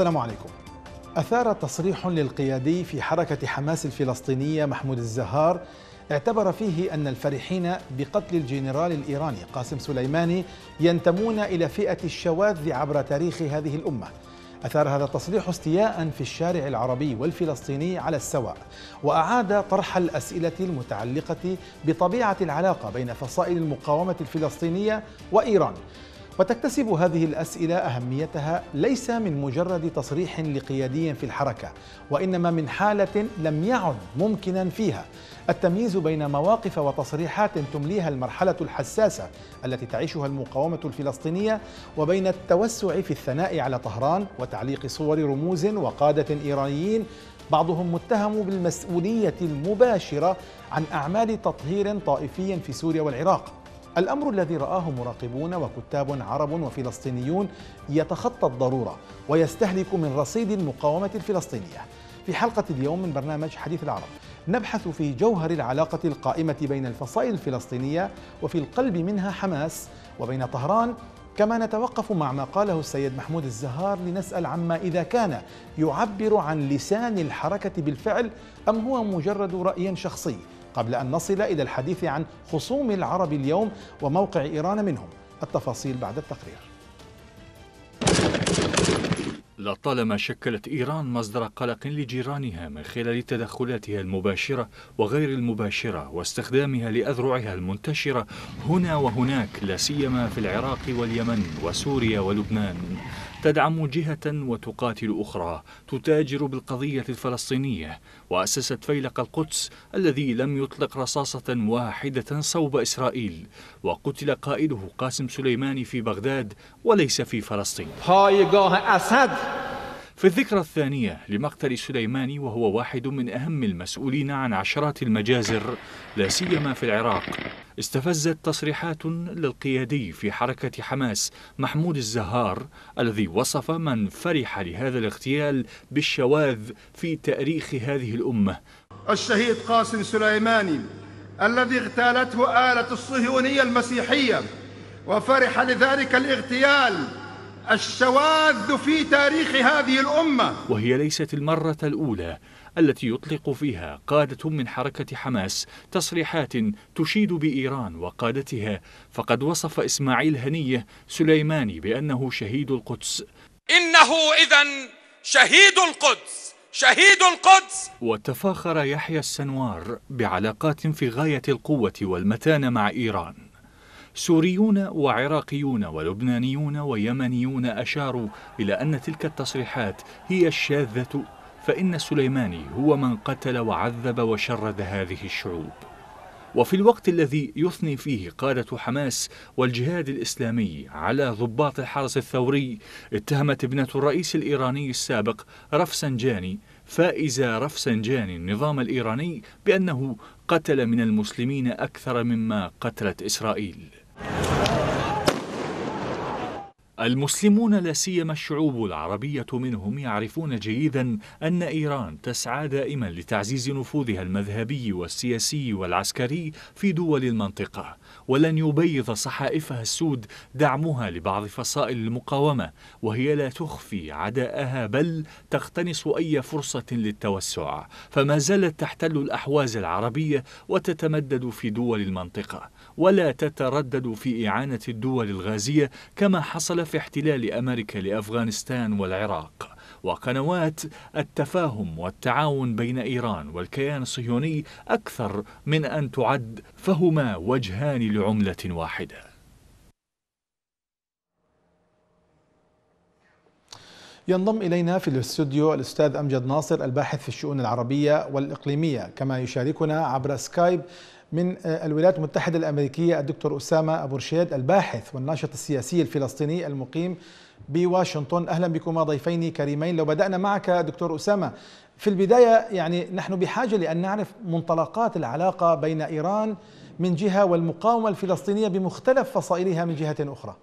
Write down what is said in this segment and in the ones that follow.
السلام عليكم أثار تصريح للقيادي في حركة حماس الفلسطينية محمود الزهار اعتبر فيه أن الفرحين بقتل الجنرال الإيراني قاسم سليماني ينتمون إلى فئة الشواذ عبر تاريخ هذه الأمة أثار هذا التصريح استياء في الشارع العربي والفلسطيني على السواء وأعاد طرح الأسئلة المتعلقة بطبيعة العلاقة بين فصائل المقاومة الفلسطينية وإيران وتكتسب هذه الاسئله اهميتها ليس من مجرد تصريح لقيادي في الحركه وانما من حاله لم يعد ممكنا فيها التمييز بين مواقف وتصريحات تمليها المرحله الحساسه التي تعيشها المقاومه الفلسطينيه وبين التوسع في الثناء على طهران وتعليق صور رموز وقاده ايرانيين بعضهم متهم بالمسؤوليه المباشره عن اعمال تطهير طائفي في سوريا والعراق الأمر الذي رآه مراقبون وكتاب عرب وفلسطينيون يتخطى الضرورة ويستهلك من رصيد المقاومة الفلسطينية في حلقة اليوم من برنامج حديث العرب نبحث في جوهر العلاقة القائمة بين الفصائل الفلسطينية وفي القلب منها حماس وبين طهران كما نتوقف مع ما قاله السيد محمود الزهار لنسأل عما إذا كان يعبر عن لسان الحركة بالفعل أم هو مجرد رأي شخصي قبل أن نصل إلى الحديث عن خصوم العرب اليوم وموقع إيران منهم التفاصيل بعد التقرير لطالما شكلت إيران مصدر قلق لجيرانها من خلال تدخلاتها المباشرة وغير المباشرة واستخدامها لأذرعها المنتشرة هنا وهناك لا سيما في العراق واليمن وسوريا ولبنان تدعم جهة وتقاتل أخرى تتاجر بالقضية الفلسطينية وأسست فيلق القدس الذي لم يطلق رصاصة واحدة صوب إسرائيل وقتل قائده قاسم سليماني في بغداد وليس في فلسطين في الذكرى الثانية لمقتل سليماني وهو واحد من أهم المسؤولين عن عشرات المجازر لا سيما في العراق استفزت تصريحات للقيادي في حركة حماس محمود الزهار الذي وصف من فرح لهذا الاغتيال بالشواذ في تاريخ هذه الأمة الشهيد قاسم سليماني الذي اغتالته آلة الصهيونية المسيحية وفرح لذلك الاغتيال الشواذ في تاريخ هذه الأمة وهي ليست المرة الأولى التي يطلق فيها قادة من حركة حماس تصريحات تشيد بإيران وقادتها فقد وصف إسماعيل هنية سليماني بأنه شهيد القدس إنه إذا شهيد القدس شهيد القدس وتفاخر يحيى السنوار بعلاقات في غاية القوة والمتانة مع إيران سوريون وعراقيون ولبنانيون ويمنيون أشاروا إلى أن تلك التصريحات هي الشاذة فإن سليماني هو من قتل وعذب وشرد هذه الشعوب وفي الوقت الذي يثني فيه قادة حماس والجهاد الإسلامي على ضباط الحرس الثوري اتهمت ابنة الرئيس الإيراني السابق رفسنجاني فائزة رفسنجاني النظام الإيراني بأنه قتل من المسلمين أكثر مما قتلت إسرائيل المسلمون لا سيما الشعوب العربية منهم يعرفون جيدا أن إيران تسعى دائما لتعزيز نفوذها المذهبي والسياسي والعسكري في دول المنطقة ولن يبيض صحائفها السود دعمها لبعض فصائل المقاومة وهي لا تخفي عداءها بل تقتنص أي فرصة للتوسع فما زالت تحتل الأحواز العربية وتتمدد في دول المنطقة ولا تتردد في إعانة الدول الغازية كما حصل في احتلال أمريكا لأفغانستان والعراق وقنوات التفاهم والتعاون بين إيران والكيان الصهيوني أكثر من أن تعد فهما وجهان لعملة واحدة ينضم إلينا في الاستوديو الأستاذ أمجد ناصر الباحث في الشؤون العربية والإقليمية كما يشاركنا عبر سكايب من آه، الولايات المتحدة الأمريكية الدكتور أسامة أبو رشيد الباحث والناشط السياسي الفلسطيني المقيم بواشنطن أهلا بكما ضيفين كريمين لو بدأنا معك دكتور أسامة في البداية يعني نحن بحاجة لأن نعرف منطلقات العلاقة بين إيران من جهة والمقاومة الفلسطينية بمختلف فصائلها من جهة أخرى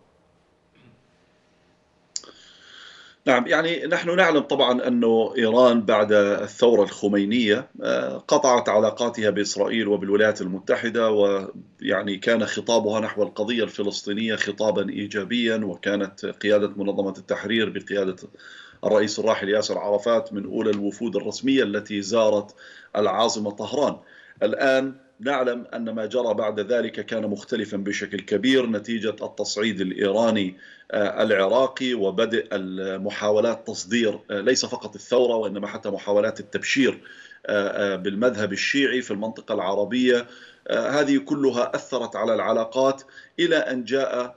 نعم يعني نحن نعلم طبعا أن إيران بعد الثورة الخمينية آه، قطعت علاقاتها بإسرائيل وبالولايات المتحدة ويعني كان خطابها نحو القضية الفلسطينية خطابا إيجابيا وكانت قيادة منظمة التحرير بقيادة الرئيس الراحل ياسر عرفات من أولى الوفود الرسمية التي زارت العاصمة طهران الآن نعلم أن ما جرى بعد ذلك كان مختلفا بشكل كبير نتيجة التصعيد الإيراني آه، العراقي وبدء محاولات تصدير آه، ليس فقط الثورة وإنما حتى محاولات التبشير آه، بالمذهب الشيعي في المنطقة العربية هذه كلها أثرت على العلاقات إلى أن جاء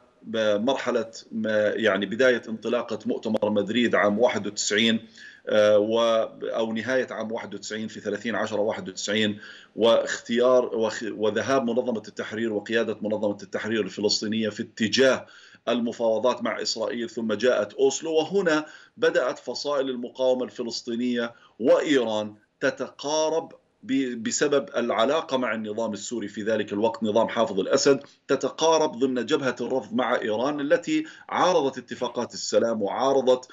مرحلة يعني بداية انطلاقة مؤتمر مدريد عام 91 آه، او نهايه عام 91 في 30 10 91 واختيار وذهاب منظمه التحرير وقياده منظمه التحرير الفلسطينيه في اتجاه المفاوضات مع اسرائيل ثم جاءت اوسلو وهنا بدات فصائل المقاومه الفلسطينيه وايران تتقارب بسبب العلاقه مع النظام السوري في ذلك الوقت نظام حافظ الاسد تتقارب ضمن جبهه الرفض مع ايران التي عارضت اتفاقات السلام وعارضت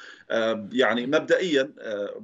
يعني مبدئيا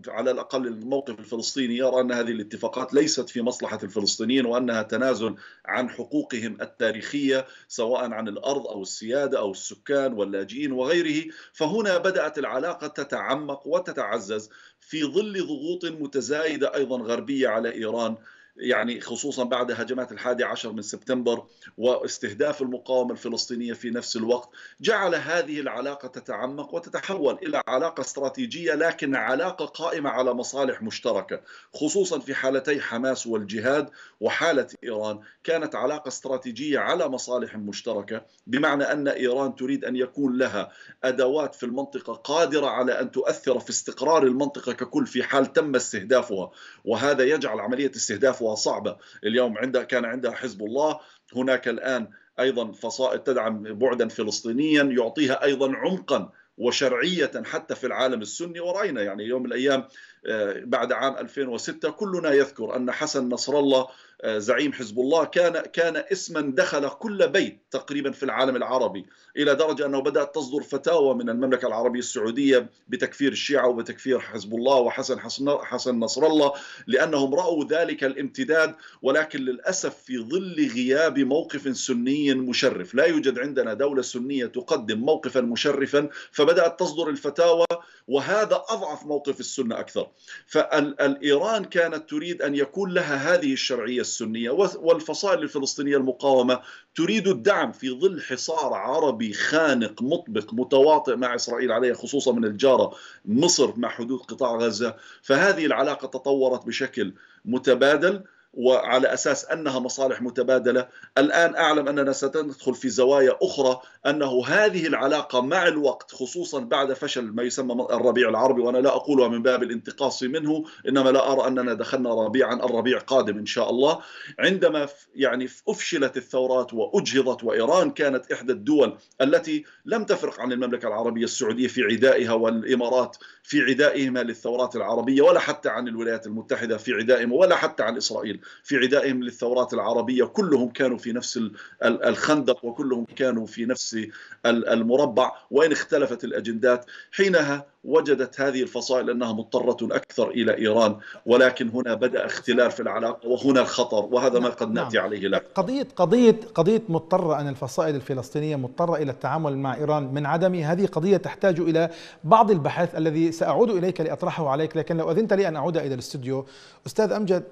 على الاقل الموقف الفلسطيني يرى ان هذه الاتفاقات ليست في مصلحه الفلسطينيين وانها تنازل عن حقوقهم التاريخيه سواء عن الارض او السياده او السكان واللاجئين وغيره فهنا بدات العلاقه تتعمق وتتعزز في ظل ضغوط متزايده ايضا غربيه على ايران يعني خصوصا بعد هجمات الحادي عشر من سبتمبر واستهداف المقاومة الفلسطينية في نفس الوقت جعل هذه العلاقة تتعمق وتتحول إلى علاقة استراتيجية لكن علاقة قائمة على مصالح مشتركة خصوصا في حالتي حماس والجهاد وحالة إيران كانت علاقة استراتيجية على مصالح مشتركة بمعنى أن إيران تريد أن يكون لها أدوات في المنطقة قادرة على أن تؤثر في استقرار المنطقة ككل في حال تم استهدافها وهذا يجعل عملية استهداف محفوة صعبة اليوم عندها كان عندها حزب الله هناك الآن أيضا فصائل تدعم بعدا فلسطينيا يعطيها أيضا عمقا وشرعية حتى في العالم السني ورأينا يعني يوم الأيام آه، بعد عام 2006 كلنا يذكر أن حسن نصر الله آه، زعيم حزب الله كان كان اسما دخل كل بيت تقريبا في العالم العربي الى درجه انه بدات تصدر فتاوى من المملكه العربيه السعوديه بتكفير الشيعه وبتكفير حزب الله وحسن حسن نصر الله لانهم راوا ذلك الامتداد ولكن للاسف في ظل غياب موقف سني مشرف، لا يوجد عندنا دوله سنيه تقدم موقفا مشرفا فبدات تصدر الفتاوى وهذا اضعف موقف السنه اكثر، فالإيران كانت تريد أن يكون لها هذه الشرعية السنية والفصائل الفلسطينية المقاومة تريد الدعم في ظل حصار عربي خانق مطبق متواطئ مع إسرائيل عليها خصوصا من الجارة مصر مع حدود قطاع غزة فهذه العلاقة تطورت بشكل متبادل وعلى اساس انها مصالح متبادله، الان اعلم اننا سندخل في زوايا اخرى انه هذه العلاقه مع الوقت خصوصا بعد فشل ما يسمى الربيع العربي وانا لا اقولها من باب الانتقاص منه، انما لا ارى اننا دخلنا ربيعا، الربيع قادم ان شاء الله، عندما يعني افشلت الثورات واجهضت وايران كانت احدى الدول التي لم تفرق عن المملكه العربيه السعوديه في عدائها والامارات في عدائهما للثورات العربيه ولا حتى عن الولايات المتحده في عدائهم ولا حتى عن اسرائيل. في عدائهم للثورات العربية كلهم كانوا في نفس الخندق وكلهم كانوا في نفس المربع وإن اختلفت الأجندات حينها وجدت هذه الفصائل أنها مضطرة أكثر إلى إيران ولكن هنا بدأ اختلال في العلاقة وهنا الخطر وهذا ما قد نأتي نعم. عليه لك قضية قضية قضية مضطرة أن الفصائل الفلسطينية مضطرة إلى التعامل مع إيران من عدمه هذه قضية تحتاج إلى بعض البحث الذي سأعود إليك لأطرحه عليك لكن لو أذنت لي أن أعود إلى الاستوديو أستاذ أمجد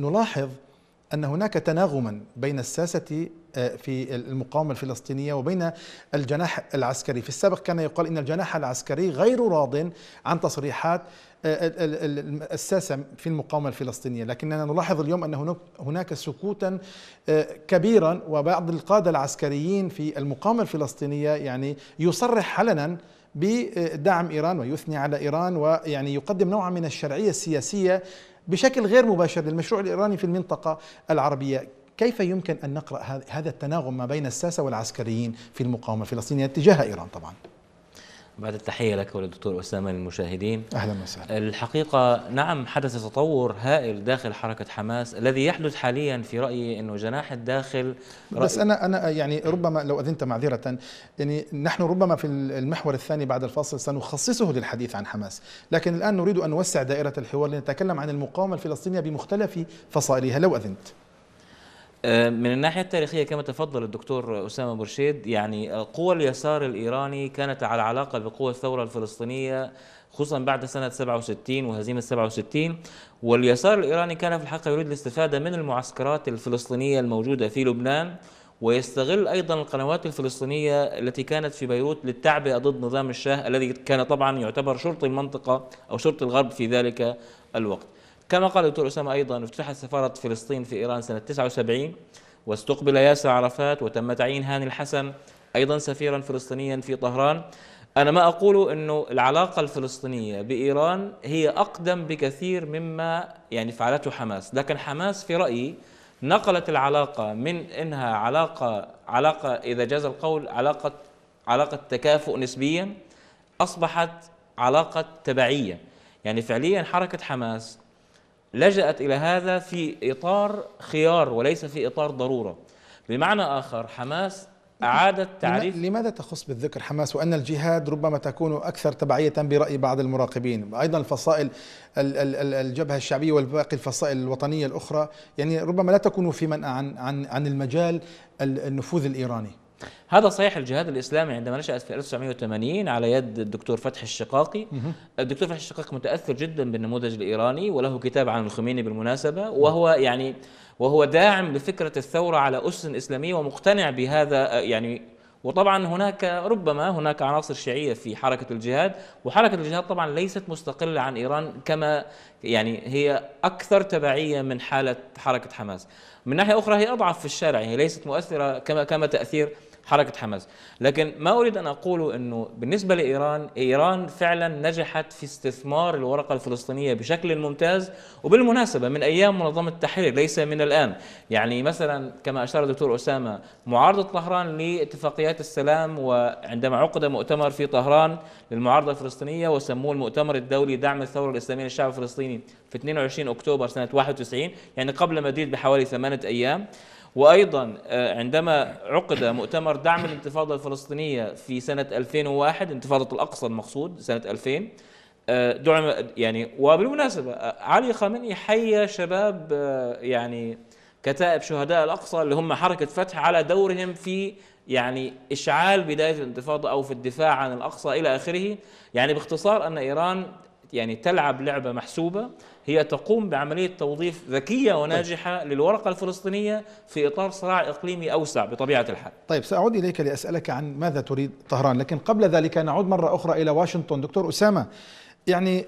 نلاحظ أن هناك تناغما بين الساسة آه، في المقاومة الفلسطينية وبين الجناح العسكري في السابق كان يقال أن الجناح العسكري غير راض عن تصريحات آه، الساسة في المقاومة الفلسطينية لكننا نلاحظ اليوم أن هناك سكوتا آه، كبيرا وبعض القادة العسكريين في المقاومة الفلسطينية يعني يصرح علنا بدعم ايران ويثني على ايران ويعني يقدم نوعا من الشرعيه السياسيه بشكل غير مباشر للمشروع الإيراني في المنطقة العربية كيف يمكن أن نقرأ هذا التناغم ما بين الساسة والعسكريين في المقاومة الفلسطينية تجاه إيران طبعاً بعد التحية لك وللدكتور أسامة للمشاهدين أهلا وسهلا الحقيقة نعم حدث تطور هائل داخل حركة حماس الذي يحدث حاليا في رأيي أنه جناح الداخل بس أنا أنا يعني ربما لو أذنت معذرة يعني نحن ربما في المحور الثاني بعد الفاصل سنخصصه للحديث عن حماس لكن الآن نريد أن نوسع دائرة الحوار لنتكلم عن المقاومة الفلسطينية بمختلف فصائلها لو أذنت آه، من الناحية التاريخية كما تفضل الدكتور أسامة برشيد يعني آه، قوى اليسار الإيراني كانت على علاقة بقوى الثورة الفلسطينية خصوصا بعد سنة 67 وهزيمة 67 واليسار الإيراني كان في الحقيقة يريد الاستفادة من المعسكرات الفلسطينية الموجودة في لبنان ويستغل أيضا القنوات الفلسطينية التي كانت في بيروت للتعبئة ضد نظام الشاه الذي كان طبعا يعتبر شرطي المنطقة أو شرطي الغرب في ذلك الوقت كما قال الدكتور أسامة أيضا افتتحت سفارة فلسطين في إيران سنة 79 واستقبل ياسر عرفات وتم تعيين هاني الحسن أيضا سفيرا فلسطينيا في طهران أنا ما أقوله أنه العلاقة الفلسطينية بإيران هي أقدم بكثير مما يعني فعلته حماس لكن حماس في رأيي نقلت العلاقة من إنها علاقة علاقة إذا جاز القول علاقة علاقة تكافؤ نسبيا أصبحت علاقة تبعية يعني فعليا حركة حماس لجأت إلى هذا في إطار خيار وليس في إطار ضرورة بمعنى آخر حماس أعادت تعريف لماذا تخص بالذكر حماس وأن الجهاد ربما تكون أكثر تبعية برأي بعض المراقبين أيضا الفصائل الجبهة الشعبية والباقي الفصائل الوطنية الأخرى يعني ربما لا تكون في منأى عن, عن, عن المجال النفوذ الإيراني هذا صحيح الجهاد الإسلامي عندما نشأت في 1980 على يد الدكتور فتحي الشقاقي الدكتور فتحي الشقاقي متأثر جدا بالنموذج الإيراني وله كتاب عن الخميني بالمناسبة وهو يعني وهو داعم لفكرة الثورة على أسس إسلامية ومقتنع بهذا يعني وطبعا هناك ربما هناك عناصر شيعية في حركة الجهاد وحركة الجهاد طبعا ليست مستقلة عن إيران كما يعني هي أكثر تبعية من حالة حركة حماس من ناحية أخرى هي أضعف في الشارع هي ليست مؤثرة كما كما تأثير حركه حماس لكن ما اريد ان اقوله انه بالنسبه لايران ايران فعلا نجحت في استثمار الورقه الفلسطينيه بشكل ممتاز وبالمناسبه من ايام منظمه التحرير ليس من الان يعني مثلا كما اشار الدكتور اسامه معارضه طهران لاتفاقيات السلام وعندما عقد مؤتمر في طهران للمعارضه الفلسطينيه وسموه المؤتمر الدولي دعم الثوره الاسلاميه للشعب الفلسطيني في 22 اكتوبر سنه 91 يعني قبل مدريد بحوالي ثمانيه ايام وأيضا آه، عندما عقد مؤتمر دعم الانتفاضة الفلسطينية في سنة 2001 انتفاضة الأقصى المقصود سنة 2000 آه، دعم يعني وبالمناسبة آه، علي خامنئي حيا شباب يعني كتائب شهداء الأقصى اللي هم حركة فتح على دورهم في يعني إشعال بداية الانتفاضة أو في الدفاع عن الأقصى إلى آخره يعني باختصار أن إيران يعني تلعب لعبة محسوبة هي تقوم بعملية توظيف ذكية وناجحة طيب. للورقة الفلسطينية في إطار صراع إقليمي أوسع بطبيعة الحال طيب سأعود إليك لأسألك عن ماذا تريد طهران لكن قبل ذلك نعود مرة أخرى إلى واشنطن دكتور أسامة يعني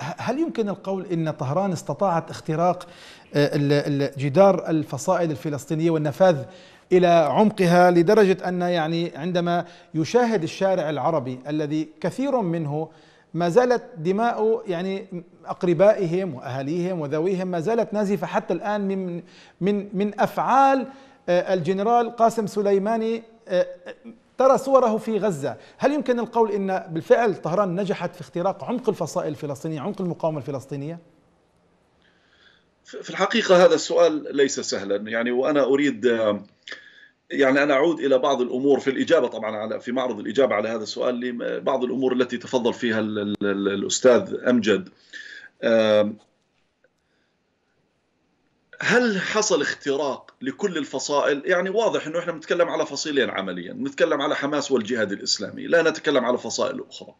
هل يمكن القول ان طهران استطاعت اختراق آه، جدار الفصائل الفلسطينيه والنفاذ الى عمقها لدرجه ان يعني عندما يشاهد الشارع العربي الذي كثير منه ما زالت دماء يعني اقربائهم واهاليهم وذويهم ما زالت نازفه حتى الان من من من افعال آه، الجنرال قاسم سليماني آه، آه، ترى صوره في غزة هل يمكن القول أن بالفعل طهران نجحت في اختراق عمق الفصائل الفلسطينية عمق المقاومة الفلسطينية في الحقيقة هذا السؤال ليس سهلا يعني وأنا أريد يعني انا اعود الى بعض الامور في الاجابه طبعا على في معرض الاجابه على هذا السؤال لبعض الامور التي تفضل فيها الاستاذ امجد هل حصل اختراق لكل الفصائل؟ يعني واضح انه احنا بنتكلم على فصيلين عمليا، بنتكلم على حماس والجهاد الاسلامي، لا نتكلم على فصائل اخرى.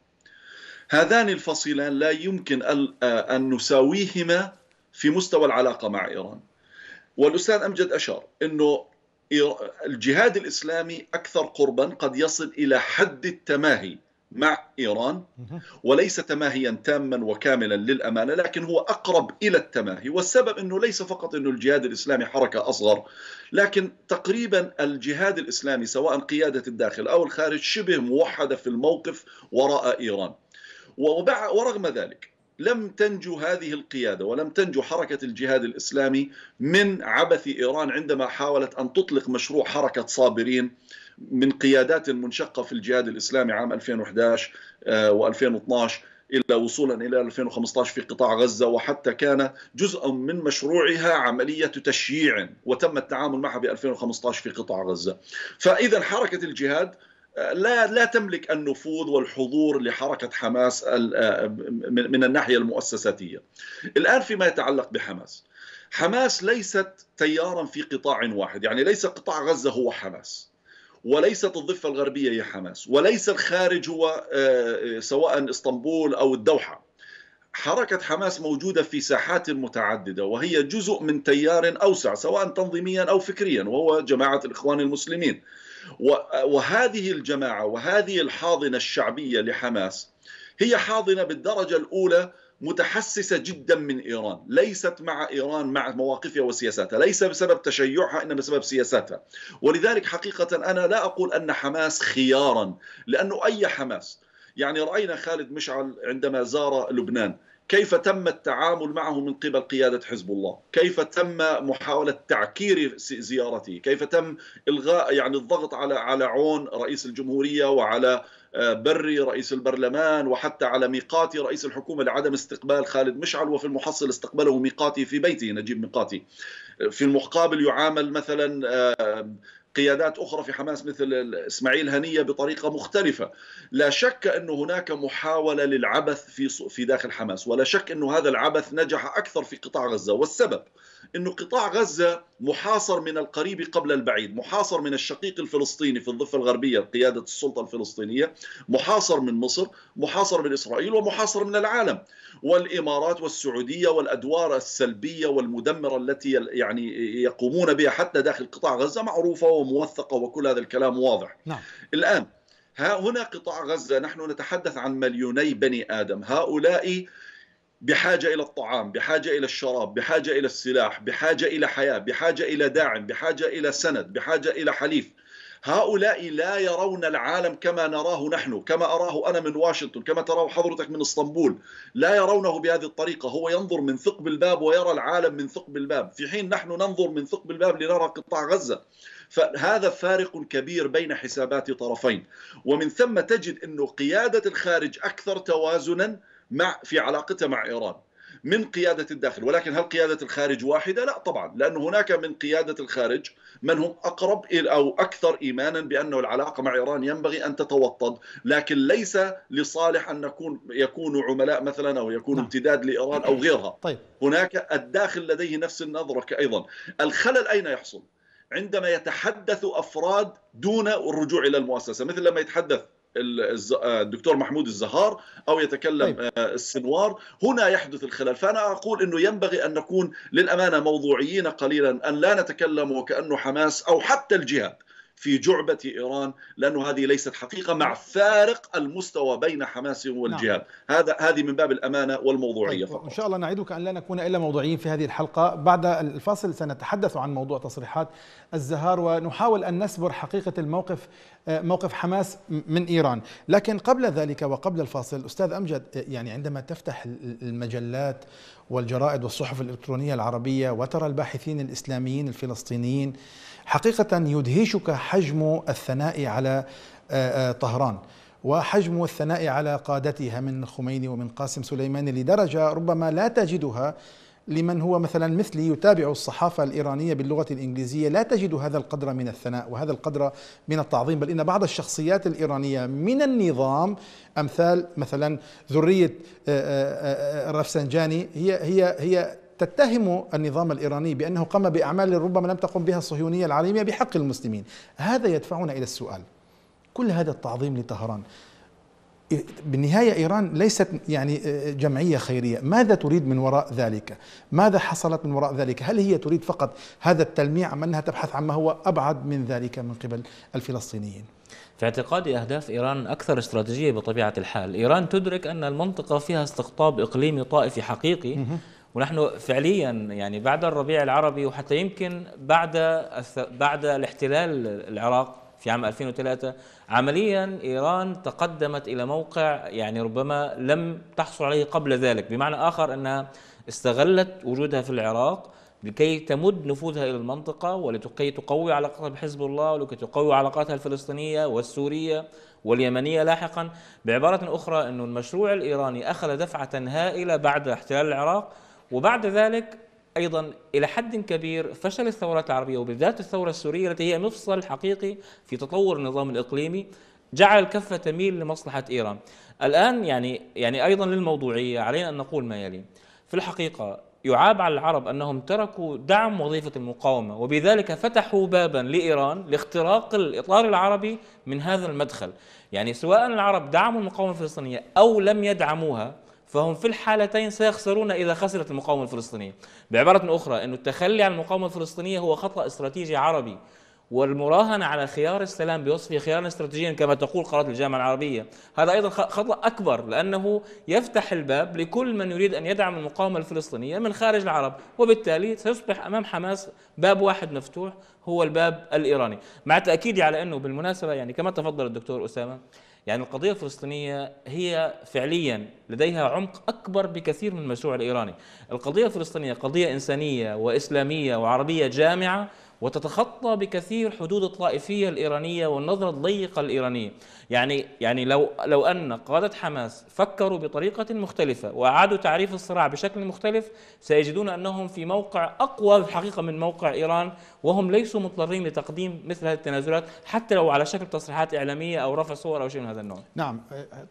هذان الفصيلان لا يمكن ان نساويهما في مستوى العلاقه مع ايران. والاستاذ امجد اشار انه الجهاد الإسلامي أكثر قربا قد يصل إلى حد التماهي مع إيران وليس تماهيا تاما وكاملا للأمانة لكن هو أقرب إلى التماهي والسبب أنه ليس فقط أنه الجهاد الإسلامي حركة أصغر لكن تقريبا الجهاد الإسلامي سواء قيادة الداخل أو الخارج شبه موحدة في الموقف وراء إيران ورغم ذلك لم تنجو هذه القيادة ولم تنجو حركة الجهاد الإسلامي من عبث إيران عندما حاولت أن تطلق مشروع حركة صابرين من قيادات منشقة في الجهاد الإسلامي عام 2011 و2012 آه، إلى وصولا إلى 2015 في قطاع غزة وحتى كان جزءا من مشروعها عملية تشييع وتم التعامل معها ب 2015 في قطاع غزة فإذا حركة الجهاد لا لا تملك النفوذ والحضور لحركه حماس آه، من الناحيه المؤسساتيه. الان فيما يتعلق بحماس. حماس ليست تيارا في قطاع واحد، يعني ليس قطاع غزه هو حماس. وليست الضفه الغربيه هي حماس، وليس الخارج هو آه، آه، سواء اسطنبول او الدوحه. حركة حماس موجودة في ساحات متعددة وهي جزء من تيار أوسع سواء تنظيميا أو فكريا وهو جماعة الإخوان المسلمين وهذه الجماعة وهذه الحاضنة الشعبية لحماس هي حاضنة بالدرجة الأولى متحسسة جدا من إيران ليست مع إيران مع مواقفها وسياساتها ليس بسبب تشيعها إنما بسبب سياساتها ولذلك حقيقة أنا لا أقول أن حماس خيارا لأنه أي حماس يعني رأينا خالد مشعل عندما زار لبنان كيف تم التعامل معه من قبل قيادة حزب الله كيف تم محاولة تعكير زيارته كيف تم إلغاء يعني الضغط على على عون رئيس الجمهورية وعلى آه، بري رئيس البرلمان وحتى على ميقاتي رئيس الحكومة لعدم استقبال خالد مشعل وفي المحصل استقبله ميقاتي في بيته نجيب ميقاتي آه، في المقابل يعامل مثلا آه، قيادات اخرى في حماس مثل اسماعيل هنيه بطريقه مختلفه، لا شك ان هناك محاوله للعبث في في داخل حماس، ولا شك ان هذا العبث نجح اكثر في قطاع غزه، والسبب انه قطاع غزه محاصر من القريب قبل البعيد، محاصر من الشقيق الفلسطيني في الضفه الغربيه قياده السلطه الفلسطينيه، محاصر من مصر، محاصر من اسرائيل ومحاصر من العالم، والامارات والسعوديه والادوار السلبيه والمدمره التي يعني يقومون بها حتى داخل قطاع غزه معروفه وموثقه وكل هذا الكلام واضح. نعم. الان ها هنا قطاع غزه نحن نتحدث عن مليوني بني ادم، هؤلاء بحاجه الى الطعام، بحاجه الى الشراب، بحاجه الى السلاح، بحاجه الى حياه، بحاجه الى داعم، بحاجه الى سند، بحاجه الى حليف. هؤلاء لا يرون العالم كما نراه نحن، كما اراه انا من واشنطن، كما تراه حضرتك من اسطنبول، لا يرونه بهذه الطريقه، هو ينظر من ثقب الباب ويرى العالم من ثقب الباب، في حين نحن ننظر من ثقب الباب لنرى قطاع غزه. فهذا فارق كبير بين حسابات طرفين ومن ثم تجد أن قيادة الخارج أكثر توازنا مع في علاقتها مع إيران من قيادة الداخل ولكن هل قيادة الخارج واحدة؟ لا طبعا لأن هناك من قيادة الخارج من هم أقرب أو أكثر إيمانا بأنه العلاقة مع إيران ينبغي أن تتوطد لكن ليس لصالح أن نكون يكونوا عملاء مثلا أو يكونوا نعم. امتداد لإيران أو غيرها طيب. هناك الداخل لديه نفس النظرة أيضا الخلل أين يحصل؟ عندما يتحدث أفراد دون الرجوع إلى المؤسسة مثل لما يتحدث آه، الدكتور محمود الزهار او يتكلم طيب. آه، السنوار هنا يحدث الخلل فانا اقول انه ينبغي ان نكون للامانه موضوعيين قليلا ان لا نتكلم وكانه حماس او حتى الجهاد في جعبة إيران لأنه هذه ليست حقيقة مع نعم. فارق المستوى بين حماس والجهاد نعم. هذا هذه من باب الأمانة والموضوعية طيب. فقط إن شاء الله نعدك أن لا نكون إلا موضوعيين في هذه الحلقة بعد الفاصل سنتحدث عن موضوع تصريحات الزهار ونحاول أن نسبر حقيقة الموقف آه، موقف حماس من إيران لكن قبل ذلك وقبل الفاصل أستاذ أمجد آه، يعني عندما تفتح المجلات والجرائد والصحف الإلكترونية العربية وترى الباحثين الإسلاميين الفلسطينيين حقيقة يدهشك حجم الثناء على آه، آه، طهران وحجم الثناء على قادتها من خميني ومن قاسم سليماني لدرجة ربما لا تجدها لمن هو مثلا مثلي يتابع الصحافة الإيرانية باللغة الإنجليزية لا تجد هذا القدر من الثناء وهذا القدر من التعظيم بل إن بعض الشخصيات الإيرانية من النظام أمثال مثلا ذرية آه، رفسنجاني هي هي هي تتهم النظام الإيراني بأنه قام بأعمال ربما لم تقم بها الصهيونية العالمية بحق المسلمين هذا يدفعنا إلى السؤال كل هذا التعظيم لطهران بالنهاية إيران ليست يعني آه، جمعية خيرية ماذا تريد من وراء ذلك ماذا حصلت من وراء ذلك هل هي تريد فقط هذا التلميع أم أنها تبحث عما هو أبعد من ذلك من قبل الفلسطينيين في اعتقادي أهداف إيران أكثر استراتيجية بطبيعة الحال إيران تدرك أن المنطقة فيها استقطاب إقليمي طائفي حقيقي ونحن فعليا يعني بعد الربيع العربي وحتى يمكن بعد بعد الاحتلال العراق في عام 2003 عمليا ايران تقدمت الى موقع يعني ربما لم تحصل عليه قبل ذلك بمعنى اخر انها استغلت وجودها في العراق لكي تمد نفوذها الى المنطقه ولكي تقوي علاقتها بحزب الله ولكي تقوي علاقاتها الفلسطينيه والسوريه واليمنيه لاحقا بعباره اخرى انه المشروع الايراني اخذ دفعه هائله بعد احتلال العراق وبعد ذلك ايضا الى حد كبير فشل الثورات العربيه وبالذات الثوره السوريه التي هي مفصل حقيقي في تطور النظام الاقليمي جعل الكفه تميل لمصلحه ايران. الان يعني يعني ايضا للموضوعيه علينا ان نقول ما يلي. في الحقيقه يعاب على العرب انهم تركوا دعم وظيفه المقاومه وبذلك فتحوا بابا لايران لاختراق الاطار العربي من هذا المدخل. يعني سواء العرب دعموا المقاومه الفلسطينيه او لم يدعموها فهم في الحالتين سيخسرون إذا خسرت المقاومة الفلسطينية بعبارة أخرى أن التخلي عن المقاومة الفلسطينية هو خطأ استراتيجي عربي والمراهنة على خيار السلام بوصفه خيارا استراتيجيا كما تقول قرارات الجامعة العربية هذا أيضا خطأ أكبر لأنه يفتح الباب لكل من يريد أن يدعم المقاومة الفلسطينية من خارج العرب وبالتالي سيصبح أمام حماس باب واحد مفتوح هو الباب الإيراني مع تأكيدي على أنه بالمناسبة يعني كما تفضل الدكتور أسامة يعني القضية الفلسطينية هي فعليا لديها عمق أكبر بكثير من المشروع الإيراني القضية الفلسطينية قضية إنسانية وإسلامية وعربية جامعة وتتخطى بكثير حدود الطائفيه الايرانيه والنظره الضيقه الايرانيه يعني يعني لو لو ان قاده حماس فكروا بطريقه مختلفه واعادوا تعريف الصراع بشكل مختلف سيجدون انهم في موقع اقوى الحقيقه من موقع ايران وهم ليسوا مضطرين لتقديم مثل هذه التنازلات حتى لو على شكل تصريحات اعلاميه او رفع صور او شيء من هذا النوع. نعم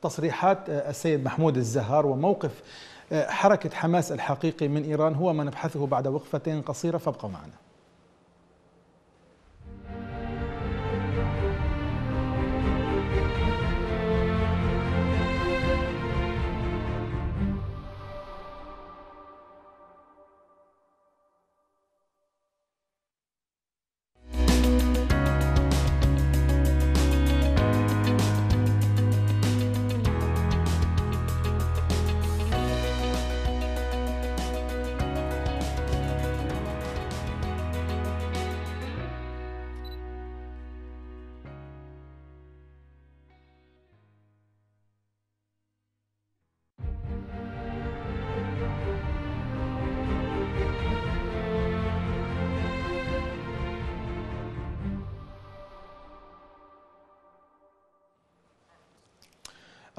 تصريحات السيد محمود الزهار وموقف حركه حماس الحقيقي من ايران هو ما نبحثه بعد وقفه قصيره فابقوا معنا.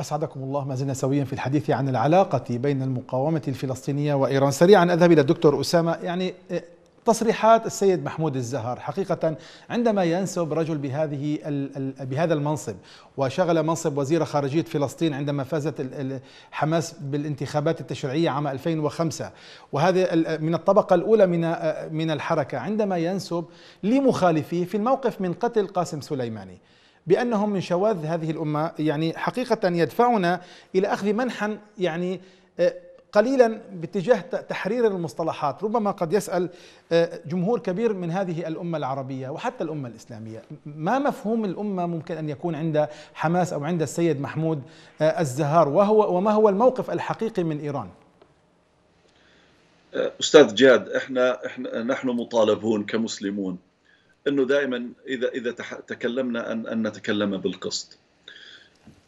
أسعدكم الله ما زلنا سويا في الحديث عن العلاقة بين المقاومة الفلسطينية وإيران سريعا أذهب إلى الدكتور أسامة يعني إيه، تصريحات السيد محمود الزهر حقيقة عندما ينسب رجل بهذه بهذا المنصب وشغل منصب وزير خارجية فلسطين عندما فازت حماس بالانتخابات التشريعية عام 2005 وهذه من الطبقة الأولى من آه، من الحركة عندما ينسب لمخالفيه في الموقف من قتل قاسم سليماني بأنهم من شواذ هذه الأمة يعني حقيقة يدفعنا إلى أخذ منحا يعني آه، قليلا باتجاه تحرير المصطلحات ربما قد يسأل آه، جمهور كبير من هذه الأمة العربية وحتى الأمة الإسلامية ما مفهوم الأمة ممكن أن يكون عند حماس أو عند السيد محمود آه، الزهار وهو وما هو الموقف الحقيقي من إيران أستاذ جاد إحنا, إحنا نحن مطالبون كمسلمون انه دائما اذا اذا تكلمنا ان ان نتكلم بالقسط.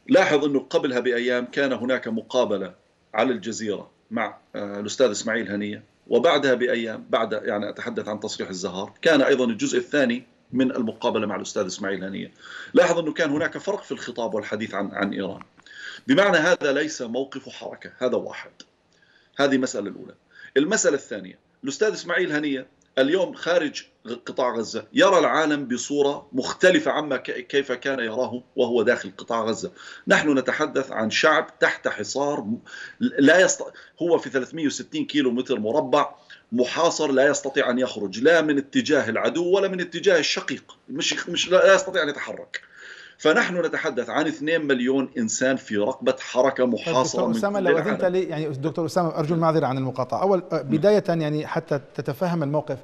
لاحظ انه قبلها بايام كان هناك مقابله على الجزيره مع آه، الاستاذ اسماعيل هنيه وبعدها بايام بعد يعني اتحدث عن تصريح الزهار كان ايضا الجزء الثاني من المقابله مع الاستاذ اسماعيل هنيه. لاحظ انه كان هناك فرق في الخطاب والحديث عن عن ايران. بمعنى هذا ليس موقف حركه، هذا واحد. هذه المساله الاولى. المساله الثانيه، الاستاذ اسماعيل هنيه اليوم خارج قطاع غزة يرى العالم بصورة مختلفة عما كيف كان يراه وهو داخل قطاع غزة نحن نتحدث عن شعب تحت حصار لا يست... هو في 360 كيلو متر مربع محاصر لا يستطيع أن يخرج لا من اتجاه العدو ولا من اتجاه الشقيق مش, مش لا يستطيع أن يتحرك فنحن نتحدث عن 2 مليون انسان في رقبه حركه طيب، محاصره دكتور اسامه لو اذنت لي يعني دكتور اسامه ارجو المعذره عن المقاطعه اول أه، بدايه يعني حتى تتفهم الموقف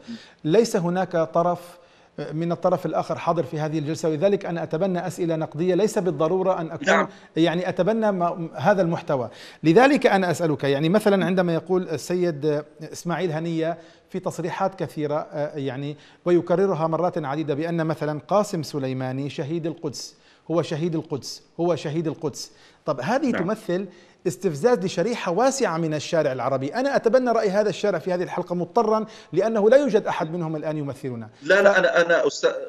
ليس هناك طرف أه، من الطرف الآخر حاضر في هذه الجلسة ولذلك أنا أتبنى أسئلة نقدية ليس بالضرورة أن أكون نعم. يعني أتبنى ما هذا المحتوى لذلك أنا أسألك يعني مثلا عندما يقول السيد إسماعيل هنية في تصريحات كثيرة أه، يعني ويكررها مرات عديدة بأن مثلا قاسم سليماني شهيد القدس هو شهيد القدس هو شهيد القدس طب هذه نعم. تمثل استفزاز لشريحة واسعة من الشارع العربي أنا أتبنى رأي هذا الشارع في هذه الحلقة مضطرا لأنه لا يوجد أحد منهم الآن يمثلنا لا لا أنا أنا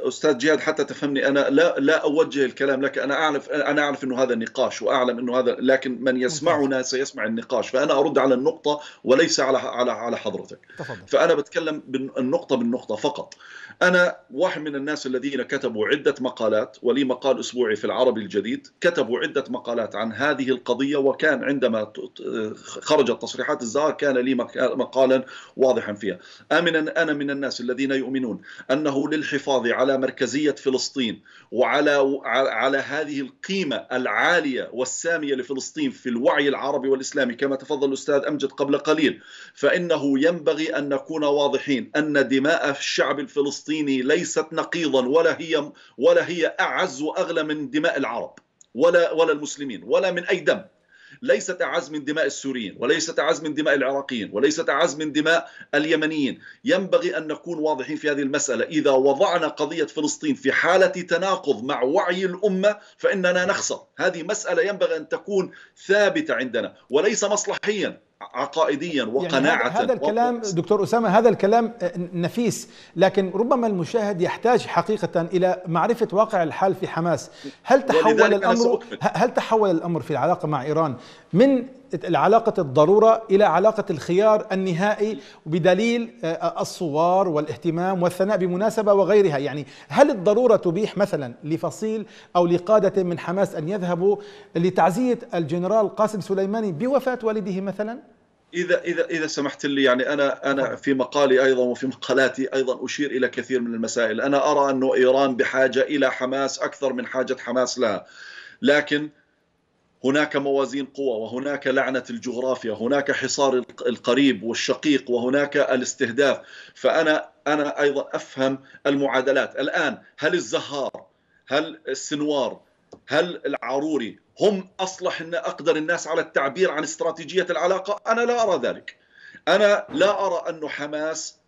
أستاذ جياد حتى تفهمني أنا لا لا أوجه الكلام لك أنا أعرف أنا أعرف أنه هذا نقاش وأعلم أنه هذا لكن من يسمعنا سيسمع النقاش فأنا أرد على النقطة وليس على على على حضرتك تفضل. فأنا بتكلم بالنقطة بالنقطة فقط أنا واحد من الناس الذين كتبوا عدة مقالات ولي مقال أسبوعي في العربي الجديد كتبوا عدة مقالات عن هذه القضية وكان كان عندما خرجت تصريحات الزهر كان لي مقالا واضحا فيها آمنا أنا من الناس الذين يؤمنون أنه للحفاظ على مركزية فلسطين وعلى على هذه القيمة العالية والسامية لفلسطين في الوعي العربي والإسلامي كما تفضل الأستاذ أمجد قبل قليل فإنه ينبغي أن نكون واضحين أن دماء الشعب الفلسطيني ليست نقيضا ولا هي ولا هي أعز وأغلى من دماء العرب ولا ولا المسلمين ولا من أي دم ليست أعز من دماء السوريين وليست أعز من دماء العراقيين وليست أعز من دماء اليمنيين ينبغي أن نكون واضحين في هذه المسألة إذا وضعنا قضية فلسطين في حالة تناقض مع وعي الأمة فإننا نخسر هذه مسألة ينبغي أن تكون ثابتة عندنا وليس مصلحيا عقائديا وقناعة يعني هذا الكلام دكتور أسامة هذا الكلام آه، نفيس لكن ربما المشاهد يحتاج حقيقة إلى معرفة واقع الحال في حماس هل تحول الأمر هل تحول الأمر في العلاقة مع إيران من العلاقة الضرورة إلى علاقة الخيار النهائي بدليل آه، الصور والاهتمام والثناء بمناسبة وغيرها يعني هل الضرورة تبيح مثلا لفصيل أو لقادة من حماس أن يذهبوا لتعزية الجنرال قاسم سليماني بوفاة والده مثلا؟ اذا اذا اذا سمحت لي يعني انا انا في مقالي ايضا وفي مقالاتي ايضا اشير الى كثير من المسائل، انا ارى انه ايران بحاجه الى حماس اكثر من حاجه حماس لها. لكن هناك موازين قوى وهناك لعنة الجغرافيا هناك حصار القريب والشقيق وهناك الاستهداف فأنا أنا أيضا أفهم المعادلات الآن هل الزهار هل السنوار هل العروري هم أصلح أن أقدر الناس على التعبير عن استراتيجية العلاقة أنا لا أرى ذلك أنا لا أرى أن حماس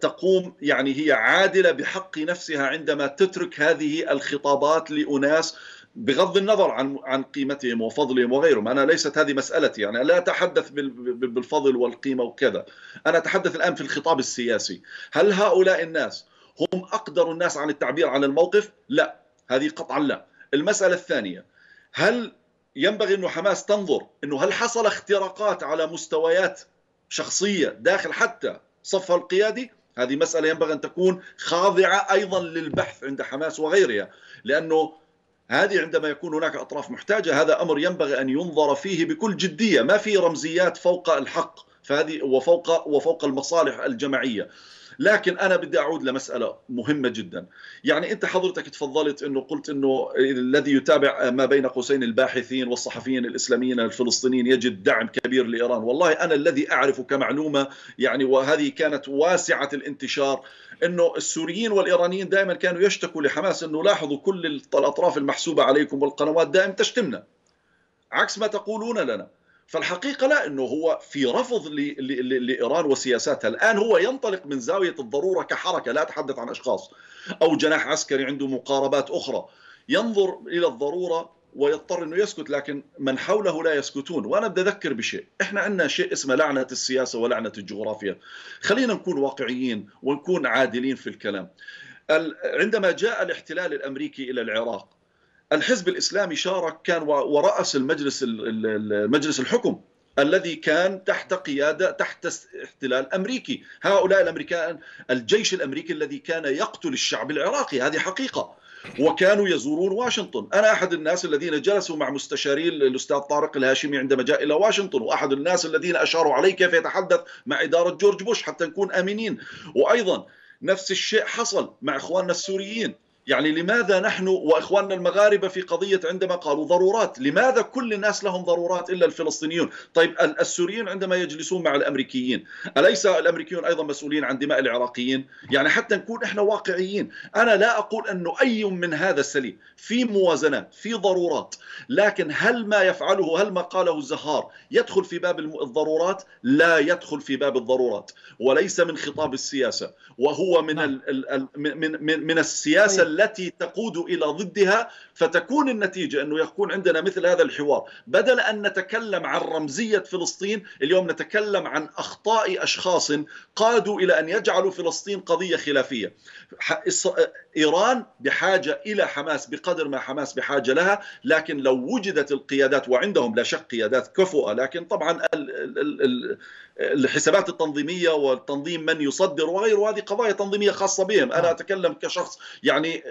تقوم يعني هي عادلة بحق نفسها عندما تترك هذه الخطابات لأناس بغض النظر عن عن قيمتهم وفضلهم وغيرهم، انا ليست هذه مسالتي، يعني لا اتحدث بالفضل والقيمه وكذا، انا اتحدث الان في الخطاب السياسي، هل هؤلاء الناس هم اقدر الناس عن التعبير عن الموقف؟ لا، هذه قطعا لا. المساله الثانيه، هل ينبغي انه حماس تنظر انه هل حصل اختراقات على مستويات شخصيه داخل حتى صفها القيادي؟ هذه مساله ينبغي ان تكون خاضعه ايضا للبحث عند حماس وغيرها، لانه هذه عندما يكون هناك أطراف محتاجة هذا أمر ينبغي أن ينظر فيه بكل جدية ما في رمزيات فوق الحق فهذه وفوق وفوق المصالح الجماعيه لكن انا بدي اعود لمساله مهمه جدا يعني انت حضرتك تفضلت انه قلت انه الذي يتابع ما بين قوسين الباحثين والصحفيين الاسلاميين الفلسطينيين يجد دعم كبير لايران والله انا الذي اعرف كمعلومه يعني وهذه كانت واسعه الانتشار انه السوريين والايرانيين دائما كانوا يشتكوا لحماس انه لاحظوا كل الاطراف المحسوبه عليكم والقنوات دائما تشتمنا عكس ما تقولون لنا فالحقيقه لا انه هو في رفض لايران وسياساتها، الان هو ينطلق من زاويه الضروره كحركه، لا اتحدث عن اشخاص او جناح عسكري عنده مقاربات اخرى، ينظر الى الضروره ويضطر انه يسكت لكن من حوله لا يسكتون، وانا بدي اذكر بشيء، احنا عندنا شيء اسمه لعنه السياسه ولعنه الجغرافيا. خلينا نكون واقعيين ونكون عادلين في الكلام. عندما جاء الاحتلال الامريكي الى العراق الحزب الاسلامي شارك كان ورأس المجلس مجلس الحكم الذي كان تحت قياده تحت احتلال امريكي، هؤلاء الامريكان الجيش الامريكي الذي كان يقتل الشعب العراقي، هذه حقيقه. وكانوا يزورون واشنطن أنا أحد الناس الذين جلسوا مع مستشاري الأستاذ طارق الهاشمي عندما جاء إلى واشنطن وأحد الناس الذين أشاروا عليه كيف يتحدث مع إدارة جورج بوش حتى نكون آمنين وأيضا نفس الشيء حصل مع إخواننا السوريين يعني لماذا نحن واخواننا المغاربه في قضيه عندما قالوا ضرورات، لماذا كل الناس لهم ضرورات الا الفلسطينيون؟ طيب السوريين عندما يجلسون مع الامريكيين، اليس الامريكيون ايضا مسؤولين عن دماء العراقيين؟ يعني حتى نكون احنا واقعيين، انا لا اقول انه اي من هذا السليم، في موازنات، في ضرورات، لكن هل ما يفعله، هل ما قاله الزهار يدخل في باب الضرورات؟ لا يدخل في باب الضرورات، وليس من خطاب السياسه، وهو من نعم. من من, من السياسه طيب. التي تقود الى ضدها فتكون النتيجه انه يكون عندنا مثل هذا الحوار بدل ان نتكلم عن رمزيه فلسطين اليوم نتكلم عن اخطاء اشخاص قادوا الى ان يجعلوا فلسطين قضيه خلافيه إيران بحاجة إلى حماس بقدر ما حماس بحاجة لها لكن لو وجدت القيادات وعندهم لا شك قيادات كفؤة لكن طبعا الحسابات التنظيمية والتنظيم من يصدر وغيره هذه قضايا تنظيمية خاصة بهم أنا آه. أتكلم كشخص يعني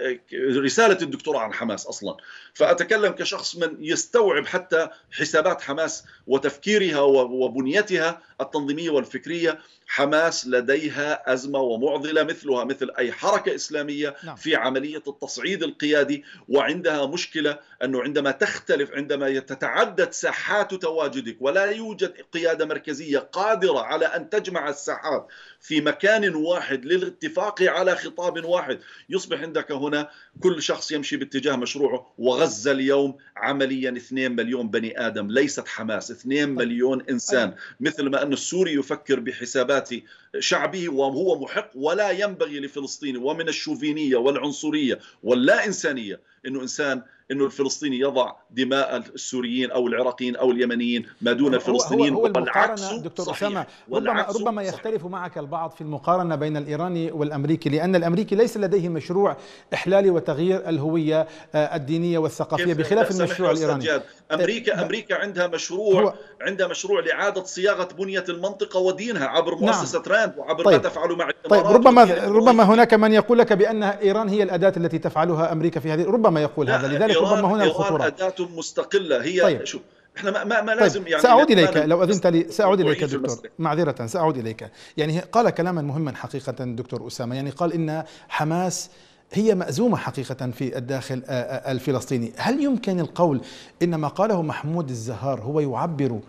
رسالة الدكتوراه عن حماس أصلا فأتكلم كشخص من يستوعب حتى حسابات حماس وتفكيرها وبنيتها التنظيمية والفكرية حماس لديها أزمة ومعضلة مثلها مثل أي حركة إسلامية نعم. في عملية التصعيد القيادي وعندها مشكلة أنه عندما تختلف عندما تتعدد ساحات تواجدك ولا يوجد قيادة مركزية قادرة على أن تجمع الساحات في مكان واحد للاتفاق على خطاب واحد يصبح عندك هنا كل شخص يمشي باتجاه مشروعه وغزة اليوم عمليا 2 مليون بني آدم ليست حماس 2 طيب. مليون إنسان طيب. مثل ما أن السوري يفكر بحسابات ذات شعبه وهو محق ولا ينبغي لفلسطيني ومن الشوفينية والعنصرية واللا إنسانية أنه إنسان انه الفلسطيني يضع دماء السوريين او العراقيين او اليمنيين ما دون الفلسطينيين هو, هو والعكس دكتور اسامه ربما ربما يختلف معك البعض في المقارنه بين الايراني والامريكي لان الامريكي ليس لديه مشروع احلالي وتغيير الهويه آه، الدينيه والثقافيه بخلاف المشروع الايراني سجاد. آه، امريكا امريكا عندها مشروع عندها مشروع لاعاده صياغه بنيه المنطقه ودينها عبر نعم. مؤسسه نعم. راند وعبر طيب. ما تفعله مع طيب ربما ربما هناك من يقول لك بان ايران هي الاداه التي تفعلها امريكا في هذه ربما يقول هذا لذلك ربما هنا الخطوره اداه مستقله هي طيب. شوف احنا ما ما, ما طيب. لازم يعني ساعود اليك لو اذنت لي ساعود اليك دكتور معذره ساعود اليك يعني قال كلاما مهما حقيقه دكتور اسامه يعني قال ان حماس هي مأزومة حقيقة في الداخل الفلسطيني هل يمكن القول إن ما قاله محمود الزهار هو يعبر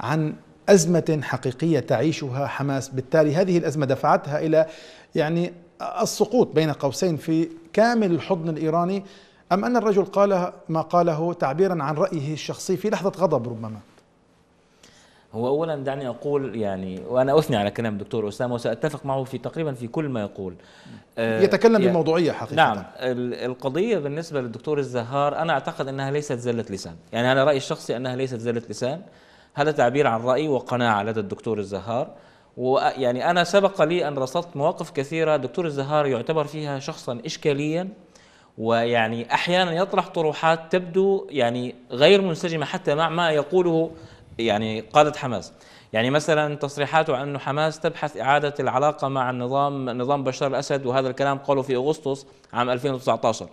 عن أزمة حقيقية تعيشها حماس بالتالي هذه الأزمة دفعتها إلى يعني السقوط بين قوسين في كامل الحضن الإيراني أم أن الرجل قال ما قاله تعبيرا عن رأيه الشخصي في لحظة غضب ربما هو أولا دعني أقول يعني وأنا أثني على كلام الدكتور أسامة وسأتفق معه في تقريبا في كل ما يقول آه، يتكلم يعني بموضوعية حقيقة نعم القضية بالنسبة للدكتور الزهار أنا أعتقد أنها ليست زلة لسان يعني أنا رأيي الشخصي أنها ليست زلة لسان هذا تعبير عن رأي وقناعة لدى الدكتور الزهار ويعني أنا سبق لي أن رصدت مواقف كثيرة دكتور الزهار يعتبر فيها شخصا إشكاليا ويعني احيانا يطرح طروحات تبدو يعني غير منسجمه حتى مع ما يقوله يعني قاده حماس. يعني مثلا تصريحاته عن انه حماس تبحث اعاده العلاقه مع النظام نظام بشار الاسد وهذا الكلام قاله في اغسطس عام 2019.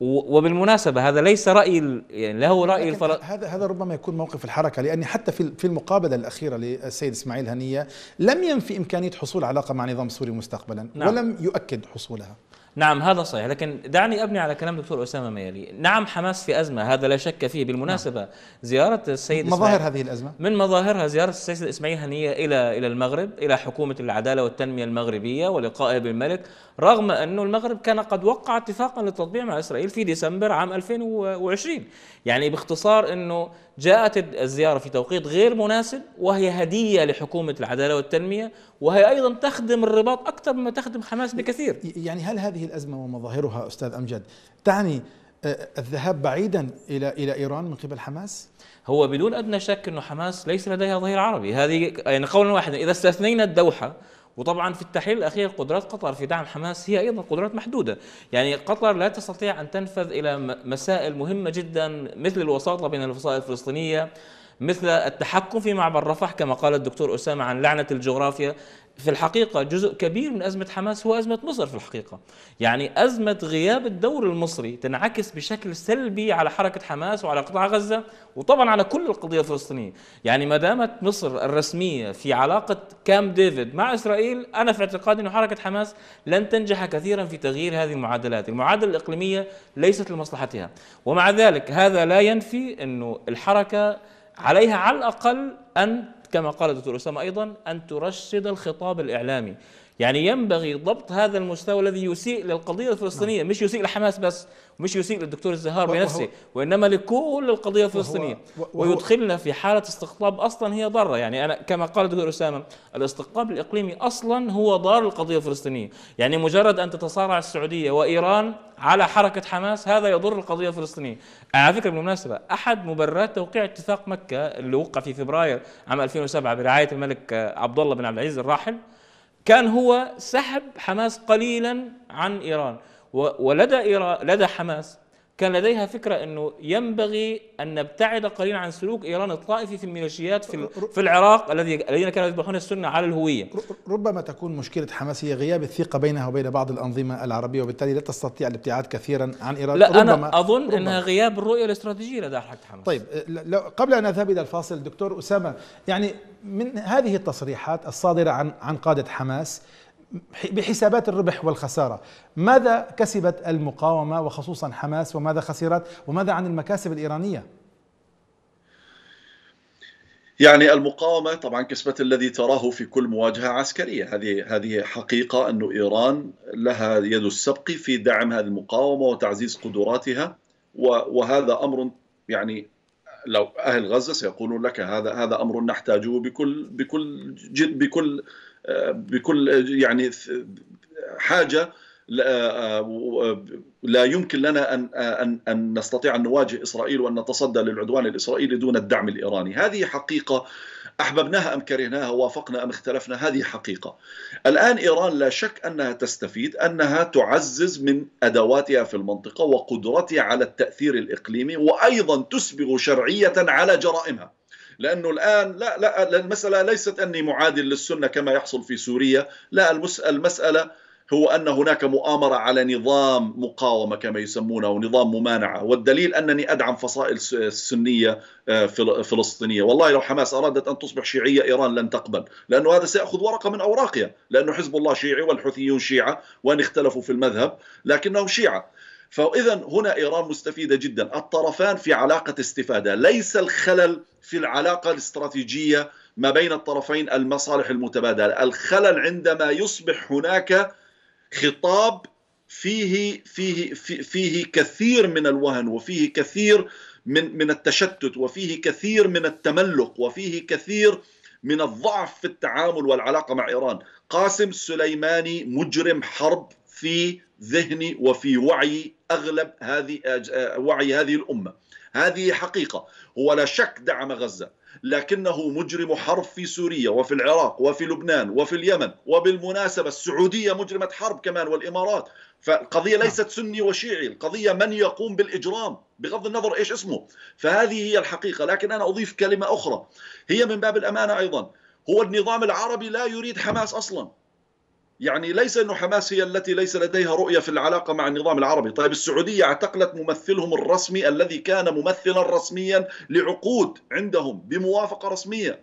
وبالمناسبه هذا ليس راي يعني لا هو راي هذا هذا ربما يكون موقف الحركه لاني حتى في في المقابله الاخيره للسيد اسماعيل هنيه لم ينفي امكانيه حصول علاقه مع نظام سوري مستقبلا نعم. ولم يؤكد حصولها نعم هذا صحيح لكن دعني أبني على كلام دكتور أسامة ميالي نعم حماس في أزمة هذا لا شك فيه بالمناسبة نعم. زيارة السيد مظاهر إسماعيل هذه الأزمة من مظاهرها زيارة السيد إسماعيل هنية إلى إلى المغرب إلى حكومة العدالة والتنمية المغربية ولقائه بالملك رغم أنه المغرب كان قد وقع اتفاقا للتطبيع مع إسرائيل في ديسمبر عام 2020 يعني باختصار أنه جاءت الزيارة في توقيت غير مناسب وهي هدية لحكومة العدالة والتنمية وهي أيضا تخدم الرباط أكثر مما تخدم حماس بكثير يعني هل هذه الأزمة ومظاهرها أستاذ أمجد تعني آه، الذهاب بعيدا إلى إلى إيران من قبل حماس؟ هو بدون أدنى شك أن حماس ليس لديها ظهير عربي هذه يعني قولا واحدا إذا استثنينا الدوحة وطبعا في التحليل الاخير قدرات قطر في دعم حماس هي ايضا قدرات محدوده، يعني قطر لا تستطيع ان تنفذ الى مسائل مهمه جدا مثل الوساطه بين الفصائل الفلسطينيه مثل التحكم في معبر رفح كما قال الدكتور اسامه عن لعنه الجغرافيا، في الحقيقة جزء كبير من أزمة حماس هو أزمة مصر في الحقيقة يعني أزمة غياب الدور المصري تنعكس بشكل سلبي على حركة حماس وعلى قطاع غزة وطبعا على كل القضية الفلسطينية يعني ما دامت مصر الرسمية في علاقة كام ديفيد مع إسرائيل أنا في اعتقادي أن حركة حماس لن تنجح كثيرا في تغيير هذه المعادلات المعادلة الإقليمية ليست لمصلحتها ومع ذلك هذا لا ينفي أنه الحركة عليها على الأقل أن كما قال الدكتور أسامة أيضا أن ترشد الخطاب الإعلامي يعني ينبغي ضبط هذا المستوى الذي يسيء للقضية الفلسطينية نعم. مش يسيء لحماس بس ومش يسيء للدكتور الزهار بنفسه وإنما لكل القضية الفلسطينية ويدخلنا في حالة استقطاب أصلا هي ضارة يعني أنا كما قال الدكتور أسامة الاستقطاب الإقليمي أصلا هو ضار القضية الفلسطينية يعني مجرد أن تتصارع السعودية وإيران على حركة حماس هذا يضر القضية الفلسطينية على فكرة بالمناسبة أحد مبررات توقيع اتفاق مكة اللي وقع في فبراير عام 2007 برعاية الملك عبد الله بن عبد العزيز الراحل كان هو سحب حماس قليلا عن ايران ولدى إيران لدى حماس كان لديها فكره انه ينبغي ان نبتعد قليلا عن سلوك ايران الطائفي في الميليشيات في في العراق الذي الذين كانوا يذبحون السنه على الهويه. ربما تكون مشكله حماس هي غياب الثقه بينها وبين بعض الانظمه العربيه وبالتالي لا تستطيع الابتعاد كثيرا عن ايران. لا ربما انا اظن ربما انها غياب الرؤيه الاستراتيجيه لدى حركه حماس. طيب قبل ان اذهب الى الفاصل دكتور اسامه يعني من هذه التصريحات الصادرة عن عن قادة حماس بحسابات الربح والخسارة ماذا كسبت المقاومة وخصوصا حماس وماذا خسرت وماذا عن المكاسب الإيرانية يعني المقاومة طبعا كسبت الذي تراه في كل مواجهة عسكرية هذه هذه حقيقة أن إيران لها يد السبق في دعم هذه المقاومة وتعزيز قدراتها وهذا أمر يعني لو اهل غزه سيقولون لك هذا هذا امر نحتاجه بكل بكل جد بكل بكل يعني حاجه لا يمكن لنا ان ان ان نستطيع ان نواجه اسرائيل وان نتصدى للعدوان الاسرائيلي دون الدعم الايراني، هذه حقيقه أحببناها أم كرهناها وافقنا أم اختلفنا هذه حقيقة الآن إيران لا شك أنها تستفيد أنها تعزز من أدواتها في المنطقة وقدرتها على التأثير الإقليمي وأيضا تسبغ شرعية على جرائمها لانه الان لا لا المساله ليست اني معادل للسنه كما يحصل في سوريا، لا المساله هو أن هناك مؤامرة على نظام مقاومة كما يسمونه او نظام ممانعة والدليل أنني أدعم فصائل سنيه آه، فلسطينية والله لو حماس أرادت أن تصبح شيعية إيران لن تقبل لأنه هذا سيأخذ ورقة من أوراقها لأنه حزب الله شيعي والحوثيون شيعة وأن اختلفوا في المذهب لكنهم شيعة فإذا هنا إيران مستفيدة جدا الطرفان في علاقة استفادة ليس الخلل في العلاقة الاستراتيجية ما بين الطرفين المصالح المتبادلة الخلل عندما يصبح هناك خطاب فيه فيه فيه كثير من الوهن وفيه كثير من من التشتت وفيه كثير من التملق وفيه كثير من الضعف في التعامل والعلاقه مع ايران قاسم سليماني مجرم حرب في ذهني وفي وعي اغلب هذه آه، وعي هذه الامه هذه حقيقه هو لا شك دعم غزه لكنه مجرم حرب في سوريا وفي العراق وفي لبنان وفي اليمن وبالمناسبة السعودية مجرمة حرب كمان والإمارات فالقضية نعم. ليست سني وشيعي القضية من يقوم بالإجرام بغض النظر إيش اسمه فهذه هي الحقيقة لكن أنا أضيف كلمة أخرى هي من باب الأمانة أيضا هو النظام العربي لا يريد حماس أصلا يعني ليس أن حماس هي التي ليس لديها رؤية في العلاقة مع النظام العربي طيب السعودية اعتقلت ممثلهم الرسمي الذي كان ممثلا رسميا لعقود عندهم بموافقة رسمية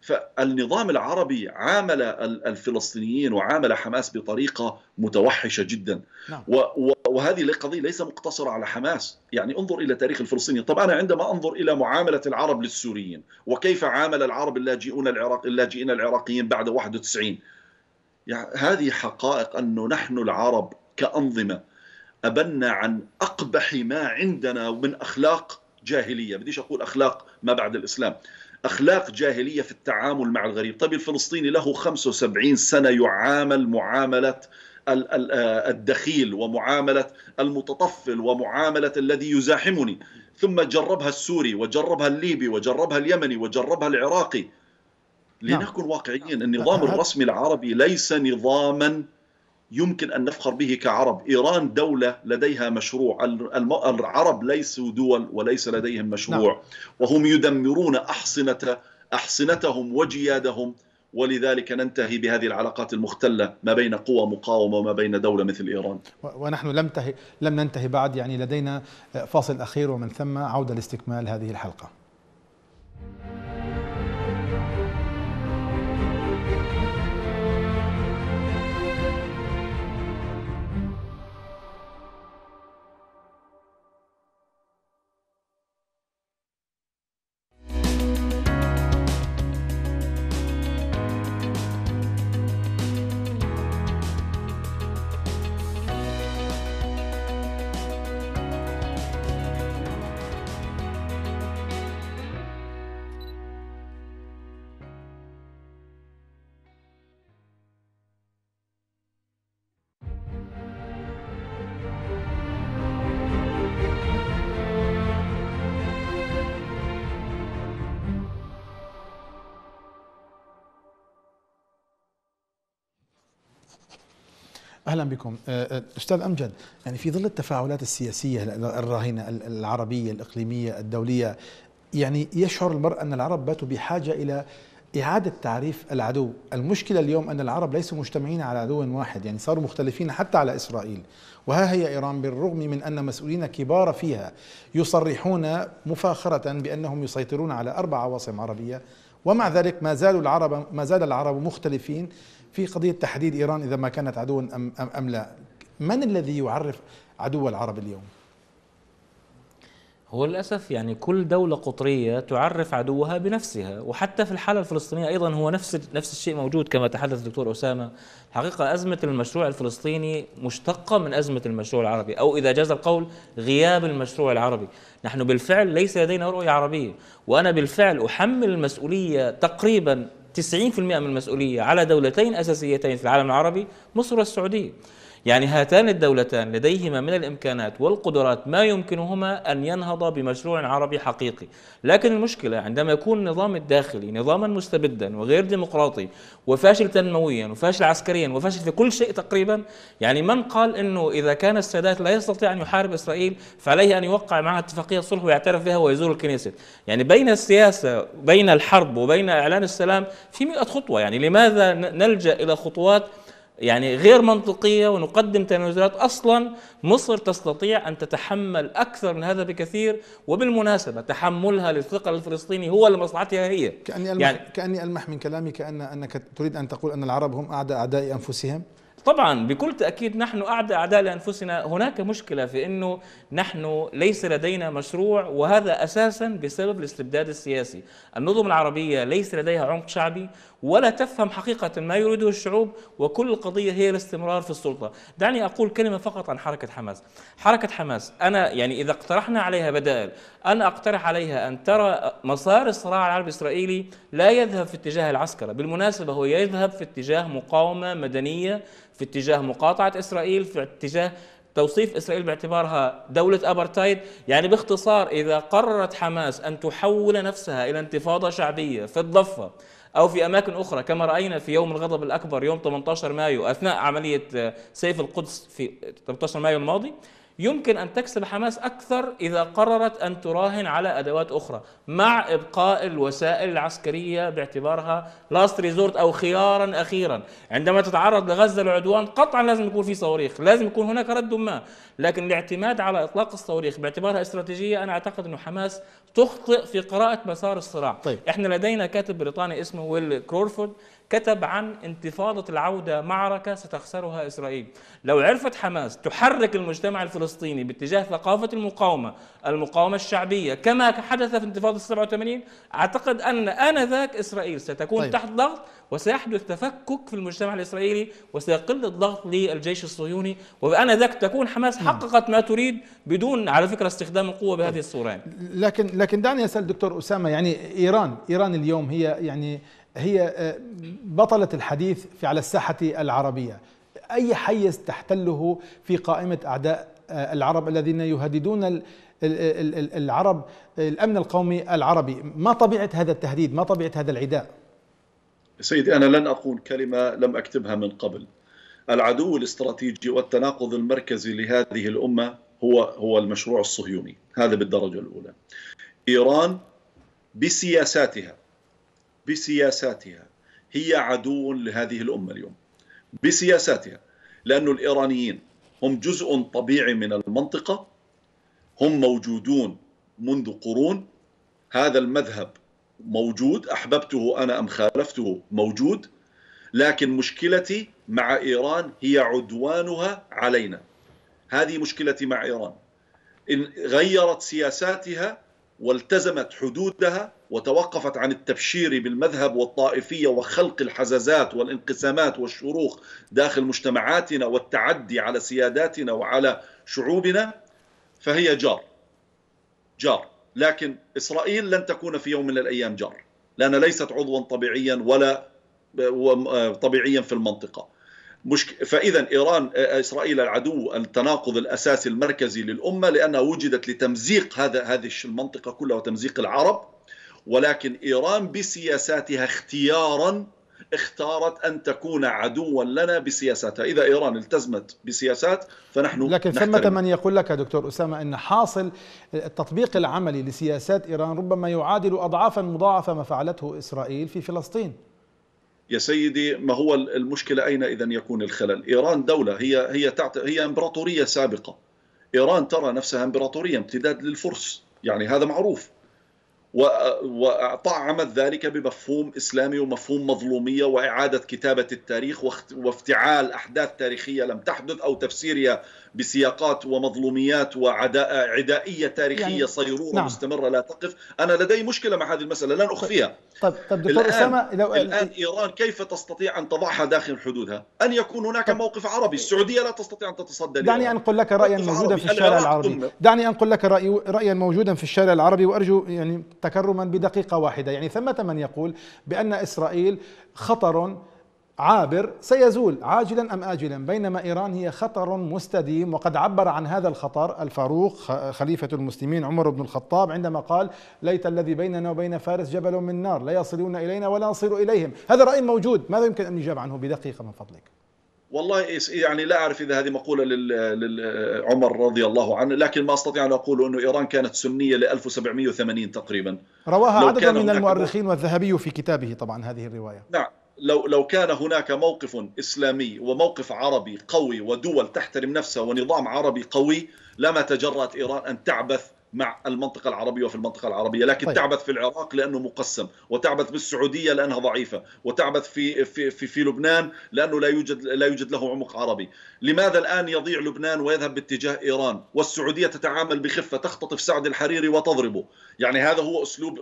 فالنظام العربي عامل الفلسطينيين وعامل حماس بطريقة متوحشة جدا نعم. وهذه القضية ليس مقتصرة على حماس يعني انظر إلى تاريخ الفلسطيني طبعا أنا عندما أنظر إلى معاملة العرب للسوريين وكيف عامل العرب اللاجئون العراق اللاجئين العراقيين بعد 91 هذه حقائق أنه نحن العرب كأنظمة أبنا عن أقبح ما عندنا من أخلاق جاهلية بديش أقول أخلاق ما بعد الإسلام أخلاق جاهلية في التعامل مع الغريب طيب الفلسطيني له 75 سنة يعامل معاملة آه، الدخيل ومعاملة المتطفل ومعاملة الذي يزاحمني ثم جربها السوري وجربها الليبي وجربها اليمني وجربها العراقي نعم. لنكن واقعيين نعم. النظام الرسمي العربي ليس نظاما يمكن أن نفخر به كعرب إيران دولة لديها مشروع العرب ليسوا دول وليس لديهم مشروع نعم. وهم يدمرون أحصنة أحصنتهم وجيادهم ولذلك ننتهي بهذه العلاقات المختلة ما بين قوى مقاومة وما بين دولة مثل إيران ونحن لم, ته... لم ننتهي بعد يعني لدينا فاصل أخير ومن ثم عودة لاستكمال هذه الحلقة اهلا بكم أه، أه، استاذ امجد يعني في ظل التفاعلات السياسيه الراهنه العربيه الاقليميه الدوليه يعني يشعر المرء ان العرب باتوا بحاجه الى إعادة تعريف العدو المشكلة اليوم أن العرب ليسوا مجتمعين على عدو واحد يعني صاروا مختلفين حتى على إسرائيل وها هي إيران بالرغم من أن مسؤولين كبار فيها يصرحون مفاخرة بأنهم يسيطرون على أربع عواصم عربية ومع ذلك ما زالوا العرب ما زال العرب مختلفين في قضية تحديد إيران إذا ما كانت عدوا أم, أم, لا من الذي يعرف عدو العرب اليوم؟ هو للأسف يعني كل دولة قطرية تعرف عدوها بنفسها وحتى في الحالة الفلسطينية أيضا هو نفس نفس الشيء موجود كما تحدث الدكتور أسامة حقيقة أزمة المشروع الفلسطيني مشتقة من أزمة المشروع العربي أو إذا جاز القول غياب المشروع العربي نحن بالفعل ليس لدينا رؤية عربية وأنا بالفعل أحمل المسؤولية تقريبا 90% من المسؤولية على دولتين أساسيتين في العالم العربي مصر والسعودية يعني هاتان الدولتان لديهما من الإمكانات والقدرات ما يمكنهما أن ينهضا بمشروع عربي حقيقي لكن المشكلة عندما يكون النظام الداخلي نظاما مستبدا وغير ديمقراطي وفاشل تنمويا وفاشل عسكريا وفاشل في كل شيء تقريبا يعني من قال أنه إذا كان السادات لا يستطيع أن يحارب إسرائيل فعليه أن يوقع معها اتفاقية صلح ويعترف بها ويزور الكنيسة يعني بين السياسة بين الحرب وبين إعلان السلام في مئة خطوة يعني لماذا نلجأ إلى خطوات يعني غير منطقية ونقدم تنازلات أصلا مصر تستطيع أن تتحمل أكثر من هذا بكثير وبالمناسبة تحملها للثقل الفلسطيني هو لمصلحتها هي كأني ألمح, يعني كأني ألمح من كلامك أن أنك تريد أن تقول أن العرب هم أعداء أعداء أنفسهم طبعا بكل تأكيد نحن أعداء أعداء لأنفسنا هناك مشكلة في أنه نحن ليس لدينا مشروع وهذا أساسا بسبب الاستبداد السياسي النظم العربية ليس لديها عمق شعبي ولا تفهم حقيقة ما يريده الشعوب وكل القضية هي الاستمرار في السلطة دعني أقول كلمة فقط عن حركة حماس حركة حماس أنا يعني إذا اقترحنا عليها بدائل أنا أقترح عليها أن ترى مسار الصراع العربي الإسرائيلي لا يذهب في اتجاه العسكرة بالمناسبة هو يذهب في اتجاه مقاومة مدنية في اتجاه مقاطعة إسرائيل في اتجاه توصيف اسرائيل باعتبارها دوله ابرتايد يعني باختصار اذا قررت حماس ان تحول نفسها الى انتفاضه شعبيه في الضفه أو في أماكن أخرى كما رأينا في يوم الغضب الأكبر يوم 18 مايو أثناء عملية آه، سيف القدس في 18 مايو الماضي يمكن أن تكسب حماس أكثر إذا قررت أن تراهن على أدوات أخرى مع إبقاء الوسائل العسكرية باعتبارها لاست ريزورت أو خيارا أخيرا عندما تتعرض لغزة العدوان قطعا لازم يكون في صواريخ لازم يكون هناك رد ما لكن الاعتماد على إطلاق الصواريخ باعتبارها استراتيجية أنا أعتقد أنه حماس تخطئ في قراءة مسار الصراع طيب. إحنا لدينا كاتب بريطاني اسمه ويل كرورفورد كتب عن انتفاضة العودة معركة ستخسرها إسرائيل لو عرفت حماس تحرك المجتمع الفلسطيني باتجاه ثقافة المقاومة المقاومة الشعبية كما حدث في انتفاضة 87 أعتقد أن آنذاك إسرائيل ستكون طيب. تحت ضغط وسيحدث تفكك في المجتمع الإسرائيلي وسيقل الضغط للجيش الصهيوني ذاك تكون حماس نعم. حققت ما تريد بدون على فكرة استخدام القوة بهذه طيب. الصورة يعني. لكن لكن دعني أسأل دكتور أسامة يعني إيران إيران اليوم هي يعني هي آه، بطلة الحديث في على الساحة العربية أي حيز تحتله في قائمة أعداء آه، العرب الذين يهددون العرب الأمن القومي العربي ما طبيعة هذا التهديد ما طبيعة هذا العداء سيدي أنا لن أقول كلمة لم أكتبها من قبل العدو الاستراتيجي والتناقض المركزي لهذه الأمة هو هو المشروع الصهيوني هذا بالدرجة الأولى إيران بسياساتها بسياساتها هي عدو لهذه الأمة اليوم بسياساتها لأن الإيرانيين هم جزء طبيعي من المنطقة هم موجودون منذ قرون هذا المذهب موجود أحببته أنا أم خالفته موجود لكن مشكلتي مع إيران هي عدوانها علينا هذه مشكلتي مع إيران إن غيرت سياساتها والتزمت حدودها وتوقفت عن التبشير بالمذهب والطائفية وخلق الحزازات والانقسامات والشروخ داخل مجتمعاتنا والتعدي على سياداتنا وعلى شعوبنا فهي جار جار لكن إسرائيل لن تكون في يوم من الأيام جار لأن ليست عضوا طبيعيا ولا طبيعيا في المنطقة فإذا إيران إسرائيل العدو التناقض الأساسي المركزي للأمة لأنها وجدت لتمزيق هذا هذه المنطقة كلها وتمزيق العرب ولكن إيران بسياساتها اختيارا اختارت أن تكون عدوا لنا بسياساتها إذا إيران التزمت بسياسات فنحن لكن ثمة من يقول لك دكتور أسامة أن حاصل التطبيق العملي لسياسات إيران ربما يعادل أضعافا مضاعفة ما فعلته إسرائيل في فلسطين يا سيدي ما هو المشكلة أين إذا يكون الخلل إيران دولة هي, هي, تعت... هي إمبراطورية سابقة إيران ترى نفسها إمبراطورية امتداد للفرس يعني هذا معروف وطعمت ذلك بمفهوم إسلامي ومفهوم مظلومية وإعادة كتابة التاريخ وافتعال أحداث تاريخية لم تحدث أو تفسيرها بسياقات ومظلوميات وعدائية تاريخية يعني صيرورة نعم. مستمرة لا تقف أنا لدي مشكلة مع هذه المسألة لن طيب، أخفيها طب, طب دكتور أسامة لو الآن إيران كيف تستطيع أن تضعها داخل حدودها أن يكون هناك طيب. موقف عربي السعودية لا تستطيع أن تتصدى دعني أنقل لك رأيا موجودا في الشارع العربي دعني أنقل لك رأيا موجودا في الشارع العربي وأرجو يعني تكرما بدقيقة واحدة يعني ثمة من يقول بأن إسرائيل خطر عابر سيزول عاجلا ام اجلا بينما ايران هي خطر مستديم وقد عبر عن هذا الخطر الفاروق خليفه المسلمين عمر بن الخطاب عندما قال ليت الذي بيننا وبين فارس جبل من نار لا يصلون الينا ولا نصل اليهم هذا راي موجود ماذا يمكن ان يجاب عنه بدقيقه من فضلك والله يعني لا أعرف إذا هذه مقولة لعمر رضي الله عنه لكن ما أستطيع أن أقول أنه إيران كانت سنية ل 1780 تقريبا رواها عدد من المؤرخين والذهبي في كتابه طبعا هذه الرواية نعم لو لو كان هناك موقف اسلامي وموقف عربي قوي ودول تحترم نفسها ونظام عربي قوي لما تجرأت ايران ان تعبث مع المنطقة العربية وفي المنطقة العربية لكن طيب. تعبث في العراق لأنه مقسم وتعبث بالسعودية لأنها ضعيفة وتعبث في, في, في, في لبنان لأنه لا يوجد, لا يوجد له عمق عربي لماذا الآن يضيع لبنان ويذهب باتجاه إيران والسعودية تتعامل بخفة تختطف سعد الحريري وتضربه يعني هذا هو أسلوب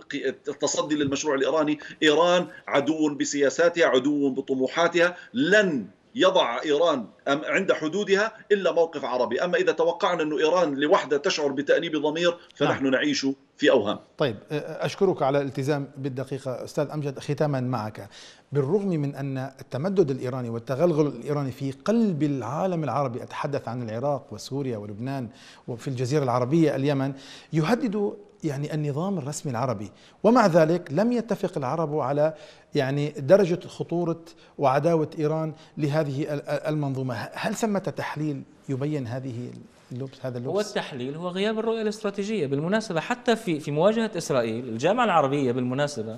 التصدي للمشروع الإيراني إيران عدو بسياساتها عدو بطموحاتها لن يضع إيران عند حدودها إلا موقف عربي أما إذا توقعنا أن إيران لوحدها تشعر بتأنيب ضمير فنحن نعم. نعيش في أوهام طيب أشكرك على الالتزام بالدقيقة أستاذ أمجد ختاما معك بالرغم من أن التمدد الإيراني والتغلغل الإيراني في قلب العالم العربي أتحدث عن العراق وسوريا ولبنان وفي الجزيرة العربية اليمن يهدد يعني النظام الرسمي العربي ومع ذلك لم يتفق العرب على يعني درجة خطورة وعداوة إيران لهذه المنظومة هل ثمة تحليل يبين هذه اللبس هذا اللبس هو التحليل هو غياب الرؤية الاستراتيجية بالمناسبة حتى في في مواجهة إسرائيل الجامعة العربية بالمناسبة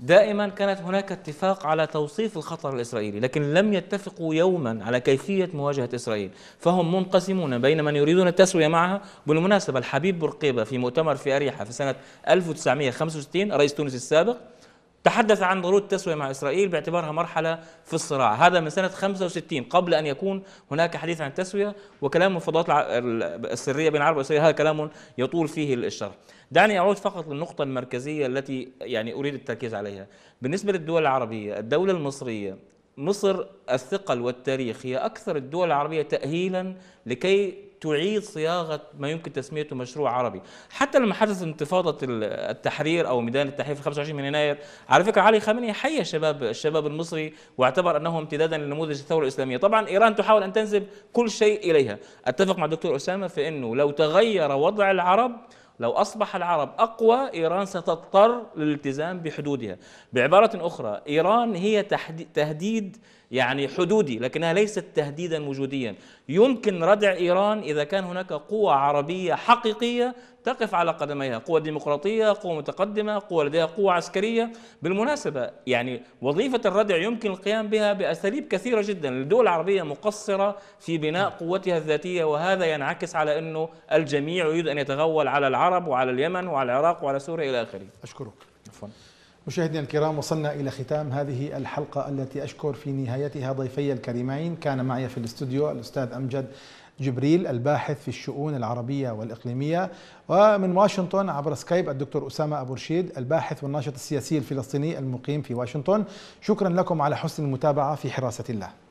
دائما كانت هناك اتفاق على توصيف الخطر الإسرائيلي لكن لم يتفقوا يوما على كيفية مواجهة إسرائيل فهم منقسمون بين من يريدون التسوية معها بالمناسبة الحبيب بورقيبة في مؤتمر في أريحة في سنة 1965 رئيس تونس السابق تحدث عن ضرورة التسوية مع إسرائيل باعتبارها مرحلة في الصراع هذا من سنة 65 قبل أن يكون هناك حديث عن التسوية وكلام المفاوضات السرية بين العرب وإسرائيل هذا كلام يطول فيه الشرح دعني أعود فقط للنقطة المركزية التي يعني أريد التركيز عليها بالنسبة للدول العربية الدولة المصرية مصر الثقل والتاريخ هي أكثر الدول العربية تأهيلا لكي تعيد صياغه ما يمكن تسميته مشروع عربي، حتى لما حدث انتفاضه التحرير او ميدان التحرير في 25 من يناير، على فكره علي خامنئي حي الشباب الشباب المصري واعتبر انه امتدادا لنموذج الثوره الاسلاميه، طبعا ايران تحاول ان تنسب كل شيء اليها، اتفق مع الدكتور اسامه في انه لو تغير وضع العرب لو أصبح العرب أقوى إيران ستضطر للالتزام بحدودها بعبارة أخرى إيران هي تهديد يعني حدودي لكنها ليست تهديدا وجوديا يمكن ردع إيران إذا كان هناك قوى عربية حقيقية تقف على قدميها قوة ديمقراطية قوة متقدمة قوة لديها قوة عسكرية بالمناسبة يعني وظيفة الردع يمكن القيام بها بأساليب كثيرة جدا الدول العربية مقصرة في بناء قوتها الذاتية وهذا ينعكس على أنه الجميع يريد أن يتغول على العرب وعلى اليمن وعلى العراق وعلى سوريا إلى آخره أشكرك عفوا مشاهدينا الكرام وصلنا إلى ختام هذه الحلقة التي أشكر في نهايتها ضيفي الكريمين كان معي في الاستوديو الأستاذ أمجد جبريل الباحث في الشؤون العربية والإقليمية ومن واشنطن عبر سكايب الدكتور أسامة أبو رشيد الباحث والناشط السياسي الفلسطيني المقيم في واشنطن شكرا لكم على حسن المتابعة في حراسة الله